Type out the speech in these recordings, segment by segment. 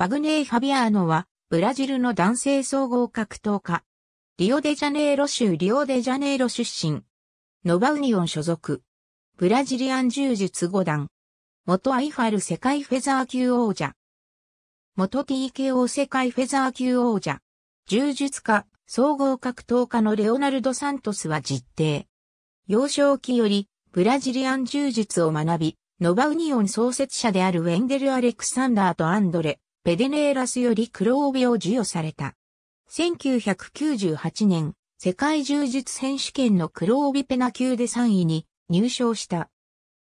バグネイ・ファビアーノは、ブラジルの男性総合格闘家。リオデジャネイロ州リオデジャネイロ出身。ノバウニオン所属。ブラジリアン柔術五段。元アイファル世界フェザー級王者。元 TKO 世界フェザー級王者。柔術家、総合格闘家のレオナルド・サントスは実定。幼少期より、ブラジリアン柔術を学び、ノバウニオン創設者であるウェンデル・アレクサンダーとアンドレ、ペデネーラスより黒帯を授与された。1998年、世界柔術選手権の黒帯ペナ級で3位に入賞した。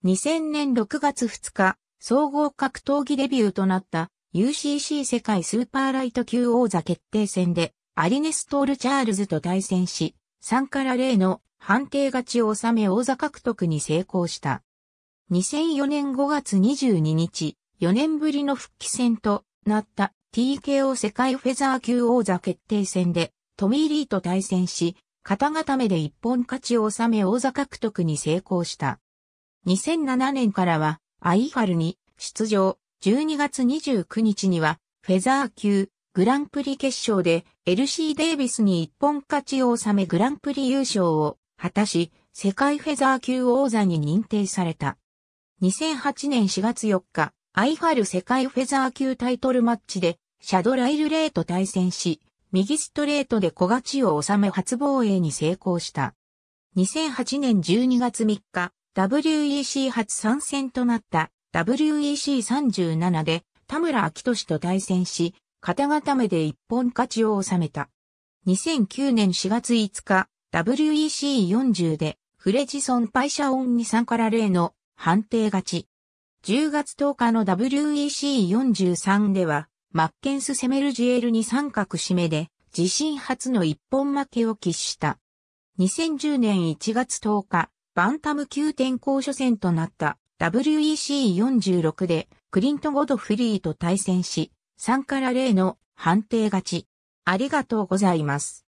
2000年6月2日、総合格闘技デビューとなった UCC 世界スーパーライト級王座決定戦でアリネストール・チャールズと対戦し、3から0の判定勝ちを収め王座獲得に成功した。2004年5月22日、4年ぶりの復帰戦となった TKO 世界フェザー級王座決定戦でトミー・リーと対戦し、肩固めで一本勝ちを収め王座獲得に成功した。2007年からはアイファルに出場、12月29日にはフェザー級グランプリ決勝で LC デイビスに一本勝ちを収めグランプリ優勝を果たし、世界フェザー級王座に認定された。2008年4月4日、アイファル世界フェザー級タイトルマッチで、シャドライルレイと対戦し、右ストレートで小勝ちを収め初防衛に成功した。2008年12月3日、WEC 初参戦となった WEC37 で田村明俊と対戦し、肩固めで一本勝ちを収めた。2009年4月5日、WEC40 でフレジソン・パイシャオンに3から0の判定勝ち。10月10日の WEC43 では、マッケンス・セメルジエルに三角締めで、自身初の一本負けを喫した。2010年1月10日、バンタム級転校初戦となった WEC46 でクリント・ゴドフリーと対戦し、3から0の判定勝ち。ありがとうございます。